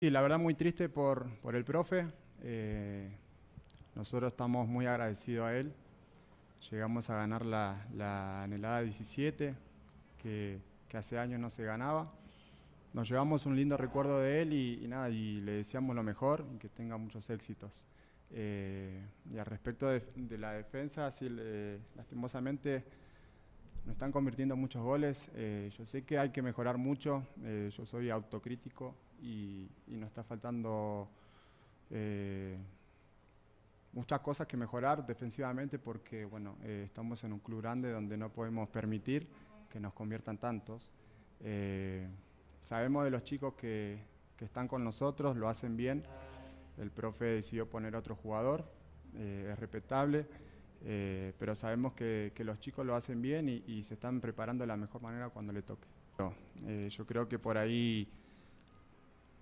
Sí, la verdad muy triste por, el profe. Eh, nosotros estamos muy agradecidos a él. Llegamos a ganar la, la anhelada 17, que, hace años no se ganaba. Nos llevamos un lindo recuerdo de él y, nada, y le deseamos lo mejor y que tenga muchos éxitos. Eh, y al respecto de, de la defensa, lastimosamente no están convirtiendo muchos goles. Eh, yo sé que hay que mejorar mucho, eh, yo soy autocrítico y, nos está faltando eh, muchas cosas que mejorar defensivamente porque bueno, estamos en un club grande donde no podemos permitir que nos conviertan tantos. sabemos de los chicos que, que, están con nosotros, lo hacen bien. El profe decidió poner otro jugador, es respetable eh, pero sabemos que, los chicos lo hacen bien y, se están preparando de la mejor manera cuando le toque. Yo, eh, yo creo que por ahí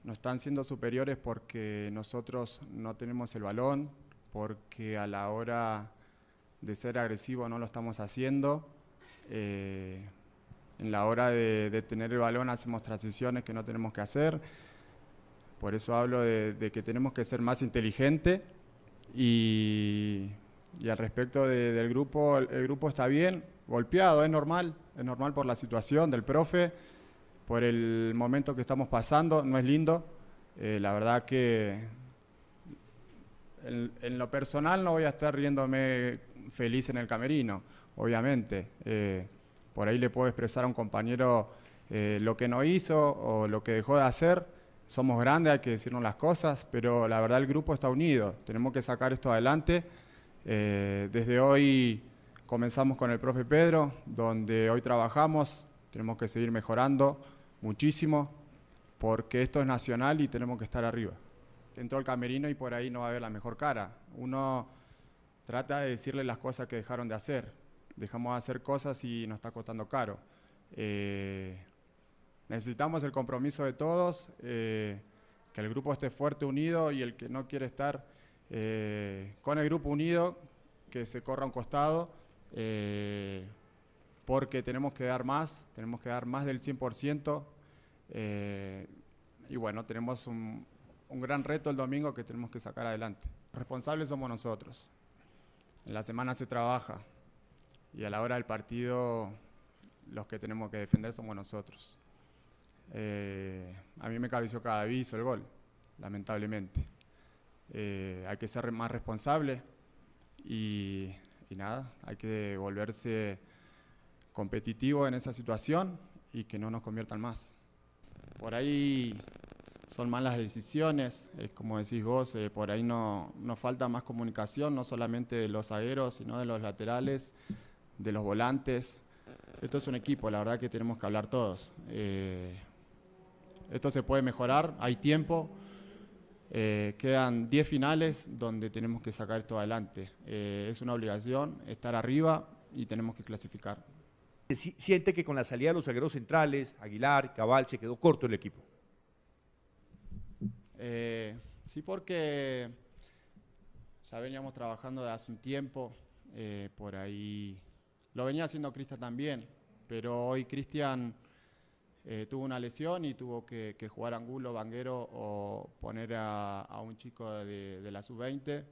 no están siendo superiores porque nosotros no tenemos el balón, porque a la hora de ser agresivo no lo estamos haciendo. Eh, en la hora de, tener el balón hacemos transiciones que no tenemos que hacer. Por eso hablo de, de que tenemos que ser más inteligente y y al respecto del grupo, el, grupo está bien, golpeado, es normal, es normal por la situación del profe, por el momento que estamos pasando, no es lindo. Eh, la verdad que en, lo personal no voy a estar riéndome feliz en el camerino, obviamente. Eh, por ahí le puedo expresar a un compañero eh, lo que no hizo o lo que dejó de hacer. Somos grandes, hay que decirnos las cosas, pero la verdad el grupo está unido, tenemos que sacar esto adelante. Eh, desde hoy comenzamos con el profe Pedro, donde hoy trabajamos, tenemos que seguir mejorando muchísimo, porque esto es nacional y tenemos que estar arriba. Entró el camerino y por ahí no va a haber la mejor cara. Uno trata de decirle las cosas que dejaron de hacer. Dejamos de hacer cosas y nos está costando caro. Eh, necesitamos el compromiso de todos, eh, que el grupo esté fuerte, unido y el que no quiere estar eh, con el grupo unido, que se corra un costado, eh, porque tenemos que dar más, tenemos que dar más del 100%. Eh, y bueno, tenemos un, gran reto el domingo que tenemos que sacar adelante. Responsables somos nosotros. En la semana se trabaja y a la hora del partido los que tenemos que defender somos nosotros. a mí me cabeció cada aviso el gol, lamentablemente. Eh, hay que ser más responsable y, nada, hay que volverse competitivo en esa situación y que no nos conviertan más. Por ahí son malas decisiones, como decís vos, eh, por ahí no, nos falta más comunicación, no solamente de los agueros, sino de los laterales, de los volantes. Esto es un equipo, la verdad que tenemos que hablar todos. Eh, esto se puede mejorar, hay tiempo. Eh, quedan 10 finales donde tenemos que sacar esto adelante. Eh, es una obligación estar arriba y tenemos que clasificar. ¿Siente que con la salida de los agueros centrales, Aguilar, Cabal, se quedó corto el equipo? Eh, sí, porque ya veníamos trabajando de hace un tiempo, por ahí lo venía haciendo Cristian también, pero hoy Cristian eh, tuvo una lesión y tuvo que, que jugar Angulo, Banguero o poner a, un chico de, la sub-20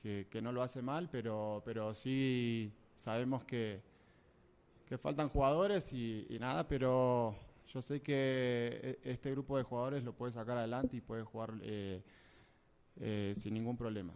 que, no lo hace mal, pero, pero sí sabemos que, faltan jugadores y, nada, pero yo sé que e, este grupo de jugadores lo puede sacar adelante y puede jugar eh, eh, sin ningún problema.